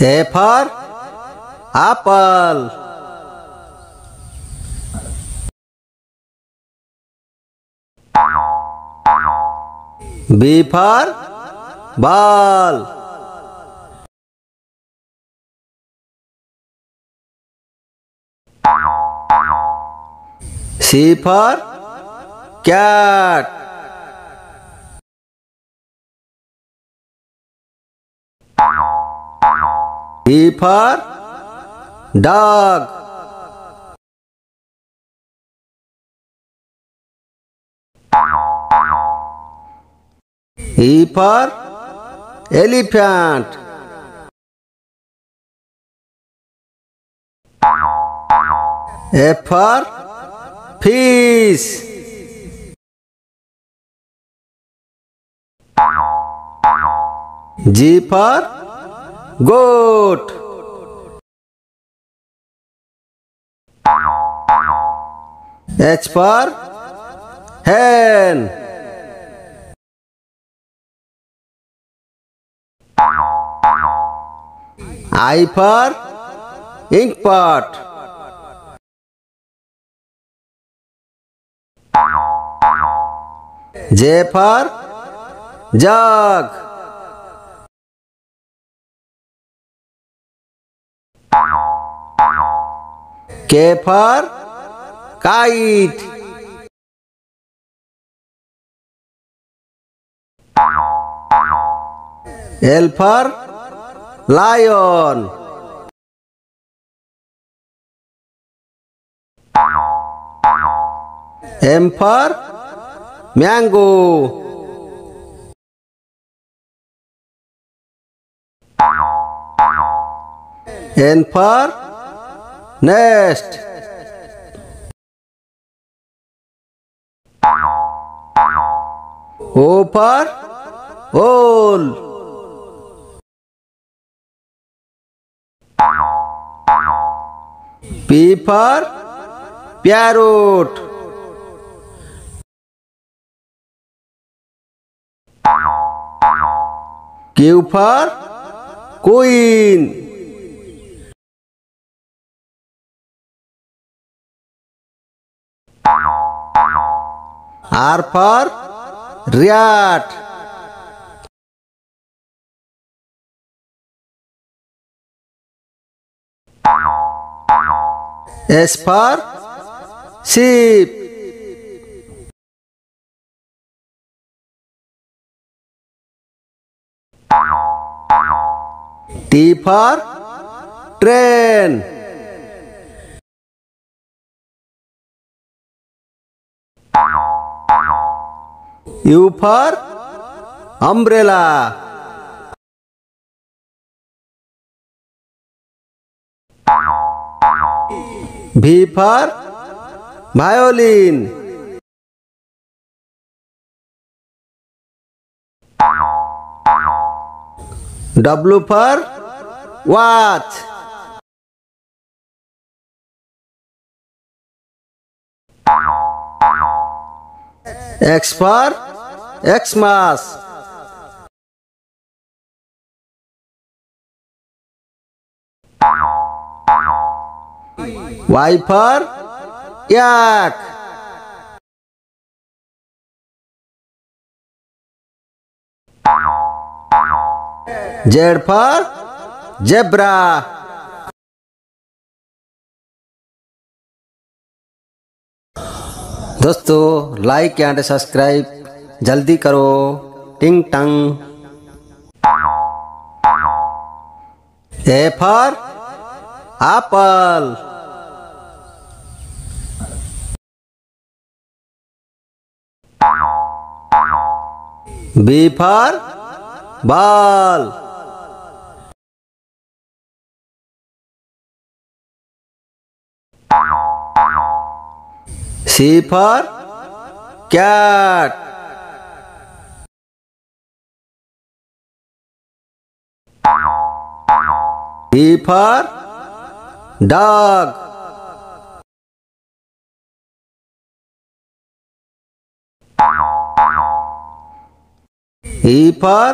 A for apple. B for ball. C for cat. D for dog. E for elephant. F for fish. G for goat H for hen I for ink pot J for jug K for kite L for lion M for mango N for next O for owl P for parrot Q for queen R for rat. S for sheep. T for train. U for umbrella V for violin W for watch X for Xmas. Y for yak. Z for zebra. दोस्तों like and subscribe जल्दी करो टिंग टंग A for apple B for ball C for cat D for dog E for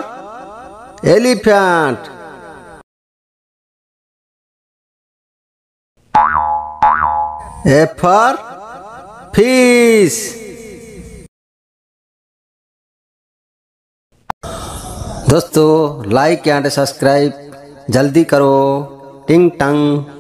elephant. F for हाफिज दोस्तों like and subscribe जल्दी करो टिंग टंग